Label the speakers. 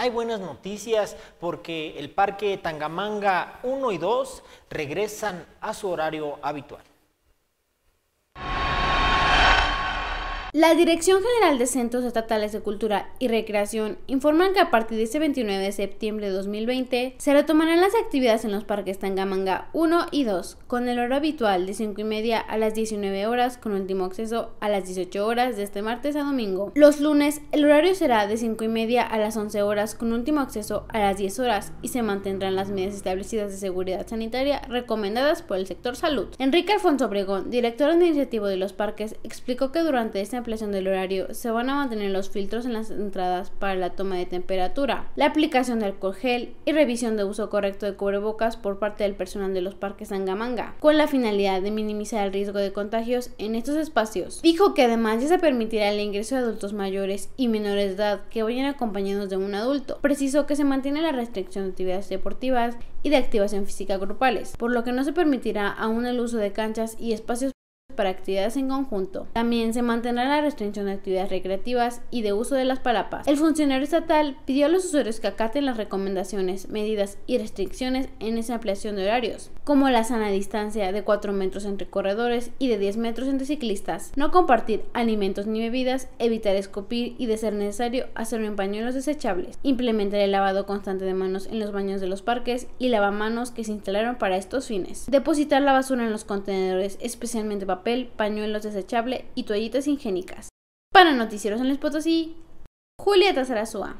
Speaker 1: Hay buenas noticias porque el Parque Tangamanga 1 y 2 regresan a su horario habitual.
Speaker 2: La Dirección General de Centros Estatales de Cultura y Recreación informan que a partir de este 29 de septiembre de 2020 se retomarán las actividades en los parques Tangamanga 1 y 2 con el horario habitual de 5 y media a las 19 horas con último acceso a las 18 horas de este martes a domingo. Los lunes el horario será de 5 y media a las 11 horas con último acceso a las 10 horas y se mantendrán las medidas establecidas de seguridad sanitaria recomendadas por el sector salud. Enrique Alfonso Obregón, director administrativo de los parques, explicó que durante esta ampliación del horario, se van a mantener los filtros en las entradas para la toma de temperatura, la aplicación del alcohol y revisión de uso correcto de cubrebocas por parte del personal de los parques Angamanga, con la finalidad de minimizar el riesgo de contagios en estos espacios. Dijo que además ya se permitirá el ingreso de adultos mayores y menores de edad que vayan acompañados de un adulto. Precisó que se mantiene la restricción de actividades deportivas y de activación física grupales, por lo que no se permitirá aún el uso de canchas y espacios para actividades en conjunto. También se mantendrá la restricción de actividades recreativas y de uso de las palapas. El funcionario estatal pidió a los usuarios que acaten las recomendaciones, medidas y restricciones en esa ampliación de horarios, como la sana distancia de 4 metros entre corredores y de 10 metros entre ciclistas, no compartir alimentos ni bebidas, evitar escupir y de ser necesario hacerlo en pañuelos desechables, implementar el lavado constante de manos en los baños de los parques y lavamanos que se instalaron para estos fines, depositar la basura en los contenedores, especialmente papel pañuelos desechables y toallitas higiénicas. Para Noticieros en Les Potosí, Julieta Sarazúa.